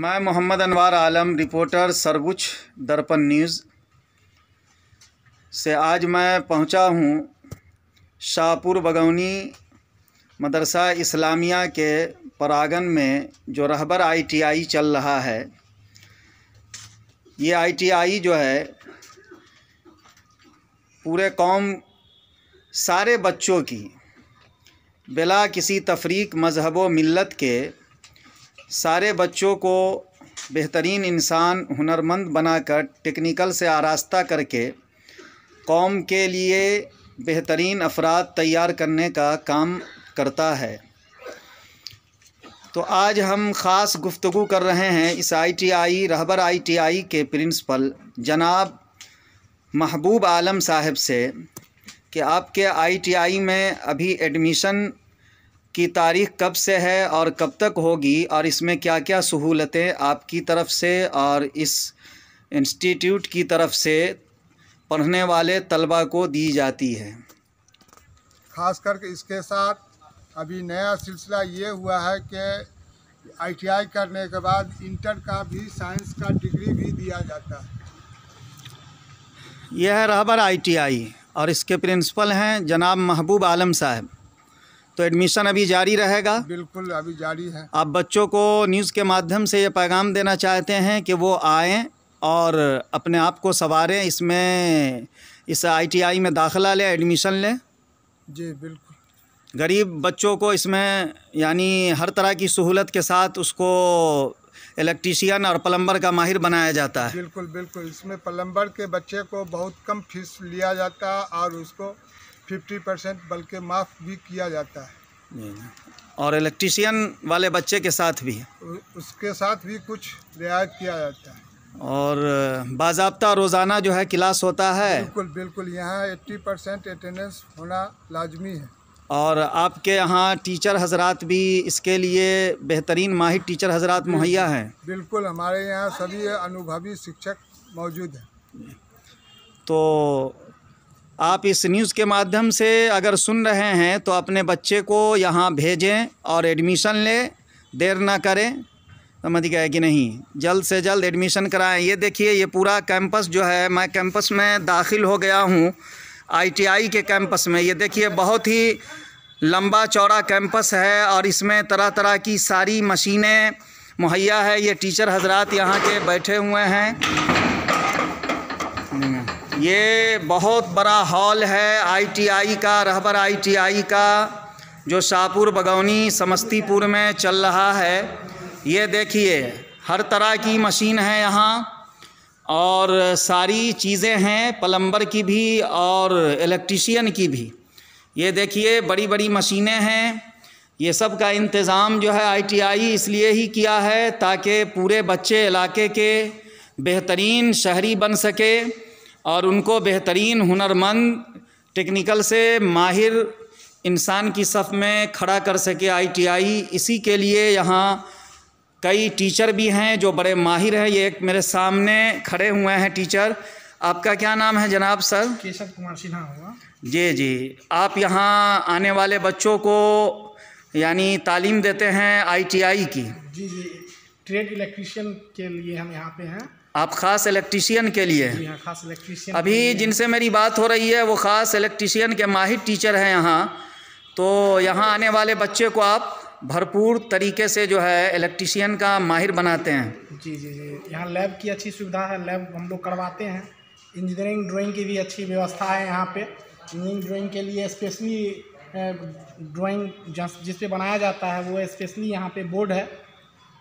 मैं मोहम्मद अनवार आलम रिपोर्टर सरगुज दर्पण न्यूज़ से आज मैं पहुंचा हूं शाहपुर बगौनी मदरसा इस्लामिया के परागन में जो रहबर आईटीआई चल रहा है ये आईटीआई जो है पूरे कौम सारे बच्चों की बिला किसी तफरीक मजहब व मिलत के सारे बच्चों को बेहतरीन इंसान हुनरमंद बनाकर टेक्निकल से आरास्ता करके कौम के लिए बेहतरीन अफराद तैयार करने का काम करता है तो आज हम ख़ास गुफ्तु कर रहे हैं इस आईटीआई रहबर आईटीआई के प्रिंसिपल जनाब महबूब आलम साहब से कि आपके आईटीआई में अभी एडमिशन की तारीख कब से है और कब तक होगी और इसमें क्या क्या सहूलतें आपकी तरफ से और इस इंस्टीट्यूट की तरफ से पढ़ने वाले तलबा को दी जाती है ख़ास करके इसके साथ अभी नया सिलसिला ये हुआ है कि आईटीआई करने के बाद इंटर का भी साइंस का डिग्री भी दिया जाता है यह है रहबर आईटीआई और इसके प्रिंसिपल हैं जनाब महबूब आलम साहब तो एडमिशन अभी जारी रहेगा बिल्कुल अभी जारी है आप बच्चों को न्यूज़ के माध्यम से ये पैगाम देना चाहते हैं कि वो आएँ और अपने आप को संवारें इसमें इस आईटीआई में दाखला लें एडमिशन लें जी बिल्कुल गरीब बच्चों को इसमें यानी हर तरह की सहूलत के साथ उसको इलेक्ट्रीशियन और प्लम्बर का माहिर बनाया जाता है बिल्कुल बिल्कुल इसमें प्लम्बर के बच्चे को बहुत कम फीस लिया जाता है और उसको फिफ्टी परसेंट बल्कि माफ़ भी किया जाता है और इलेक्ट्रीशियन वाले बच्चे के साथ भी उसके साथ भी कुछ रियायत किया जाता है और बाबा रोज़ाना जो है क्लास होता है बिल्कुल बिल्कुल यहाँ एट्टी परसेंट अटेंडेंस होना लाजमी है और आपके यहाँ टीचर हजरात भी इसके लिए बेहतरीन माहिर टीचर हजरात मुहैया हैं बिल्कुल हमारे यहाँ सभी अनुभवी शिक्षक मौजूद हैं तो आप इस न्यूज़ के माध्यम से अगर सुन रहे हैं तो अपने बच्चे को यहाँ भेजें और एडमिशन लें देर ना करें समझ गए कि नहीं जल्द से जल्द एडमिशन कराएं ये देखिए ये पूरा कैंपस जो है मैं कैंपस में दाखिल हो गया हूँ आईटीआई के कैंपस में ये देखिए बहुत ही लंबा चौड़ा कैंपस है और इसमें तरह तरह की सारी मशीनें मुहैया है ये टीचर हजरात यहाँ के बैठे हुए हैं ये बहुत बड़ा हॉल है आईटीआई का रहबर आईटीआई का जो शाहपुर बगौनी समस्तीपुर में चल रहा है ये देखिए हर तरह की मशीन है यहाँ और सारी चीज़ें हैं पलम्बर की भी और इलेक्ट्रीशियन की भी ये देखिए बड़ी बड़ी मशीनें हैं ये सब का इंतज़ाम जो है आईटीआई इसलिए ही किया है ताकि पूरे बच्चे इलाके के बेहतरीन शहरी बन सके और उनको बेहतरीन हुनरमंद टेक्निकल से माहिर इंसान की सफ़ में खड़ा कर सके आईटीआई इसी के लिए यहाँ कई टीचर भी हैं जो बड़े माहिर हैं ये एक मेरे सामने खड़े हुए हैं टीचर आपका क्या नाम है जनाब सर केशव कुमार सिन्हा हुआ जी जी आप यहाँ आने वाले बच्चों को यानी तालीम देते हैं आईटीआई की जी जी ट्रेड इलेक्ट्रिशियन के लिए हम यहाँ पे हैं आप ख़ास इलेक्ट्रीशियन के लिए हाँ, खास इलेक्ट्रीशियन अभी जिनसे मेरी बात हो रही है वो ख़ास इलेक्ट्रीशियन के माहिर टीचर हैं यहाँ तो यहाँ आने वाले बच्चे को आप भरपूर तरीके से जो है इलेक्ट्रीशियन का माहिर बनाते हैं जी जी जी यहाँ लैब की अच्छी सुविधा है लैब हम लोग करवाते हैं इंजीनियरिंग ड्राइंग की भी अच्छी व्यवस्था है यहाँ पे इंजीनियरिंग ड्राइंग के लिए स्पेशली ड्राइंग जिस पे बनाया जाता है वो स्पेशली यहाँ पे बोर्ड है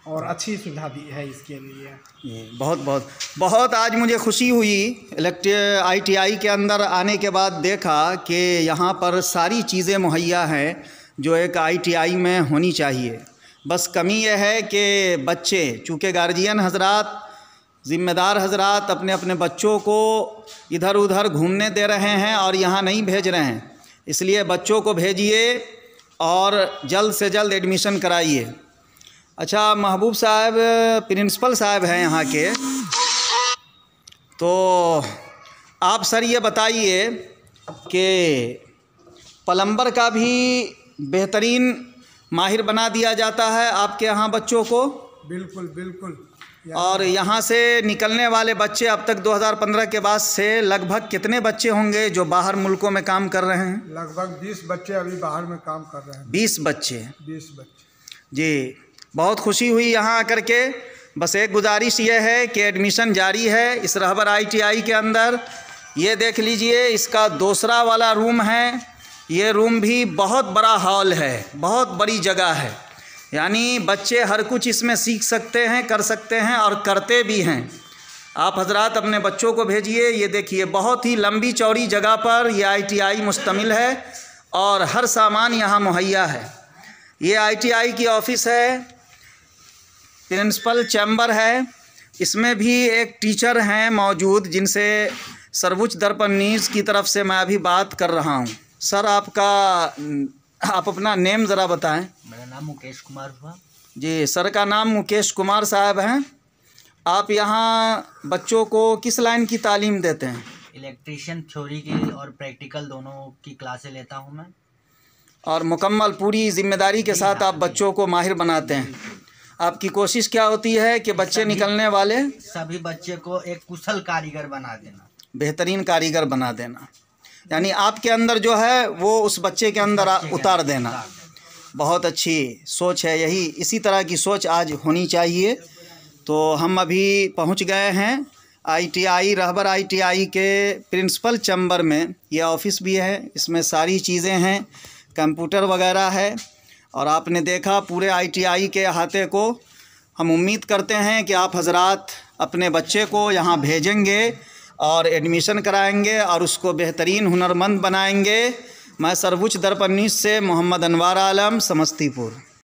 और अच्छी सुविधा दी है इसके लिए बहुत बहुत बहुत आज मुझे खुशी हुई इलेक्ट्री आईटीआई के अंदर आने के बाद देखा कि यहाँ पर सारी चीज़ें मुहैया हैं जो एक आईटीआई में होनी चाहिए बस कमी यह है कि बच्चे चूँकि गार्जियन हजरात ज़िम्मेदार हजरात अपने अपने बच्चों को इधर उधर घूमने दे रहे हैं और यहाँ नहीं भेज रहे हैं इसलिए बच्चों को भेजिए और जल्द से जल्द एडमिशन कराइए अच्छा महबूब साहब प्रिंसिपल साहब हैं यहाँ के तो आप सर ये बताइए कि पलम्बर का भी बेहतरीन माहिर बना दिया जाता है आपके यहाँ बच्चों को बिल्कुल बिल्कुल और यहाँ से निकलने वाले बच्चे अब तक 2015 के बाद से लगभग कितने बच्चे होंगे जो बाहर मुल्कों में काम कर रहे हैं लगभग 20 बच्चे अभी बाहर में काम कर रहे हैं 20 बच्चे 20 बच्चे जी बहुत खुशी हुई यहाँ आकर के बस एक गुजारिश ये है कि एडमिशन जारी है इस रहबर आईटीआई के अंदर ये देख लीजिए इसका दूसरा वाला रूम है ये रूम भी बहुत बड़ा हॉल है बहुत बड़ी जगह है यानी बच्चे हर कुछ इसमें सीख सकते हैं कर सकते हैं और करते भी हैं आप हजरात अपने बच्चों को भेजिए ये देखिए बहुत ही लंबी चौड़ी जगह पर यह आईटीआई मुश्तमिल है और हर सामान यहाँ मुहैया है ये आईटीआई की ऑफ़िस है प्रिंसिपल चैम्बर है इसमें भी एक टीचर हैं मौजूद जिनसे सर्वोच्च दर्पण न्यूज़ की तरफ से मैं अभी बात कर रहा हूँ सर आपका आप अपना नेम ज़रा बताएं मेरा नाम मुकेश कुमार हुआ जी सर का नाम मुकेश कुमार साहब हैं आप यहाँ बच्चों को किस लाइन की तालीम देते हैं इलेक्ट्रीशियन थ्योरी की और प्रैक्टिकल दोनों की क्लासें लेता हूँ मैं और मुकम्मल पूरी जिम्मेदारी के साथ हाँ, आप बच्चों को माहिर बनाते हैं आपकी कोशिश क्या होती है कि बच्चे निकलने वाले सभी बच्चे को एक कुशल कारीगर बना देना बेहतरीन कारीगर बना देना यानी आपके अंदर जो है वो उस बच्चे के अंदर बच्चे उतार देना बहुत अच्छी सोच है यही इसी तरह की सोच आज होनी चाहिए तो हम अभी पहुंच गए हैं आईटीआई रहबर आईटीआई के प्रिंसिपल चैम्बर में ये ऑफिस भी है इसमें सारी चीज़ें हैं कंप्यूटर वगैरह है और आपने देखा पूरे आईटीआई के अहाते को हम उम्मीद करते हैं कि आप हजरात अपने बच्चे को यहाँ भेजेंगे और एडमिशन कराएंगे और उसको बेहतरीन हुनरमंद बनाएंगे मैं सर्वोच्च दर्पण से मोहम्मद अनवार आलम समस्तीपुर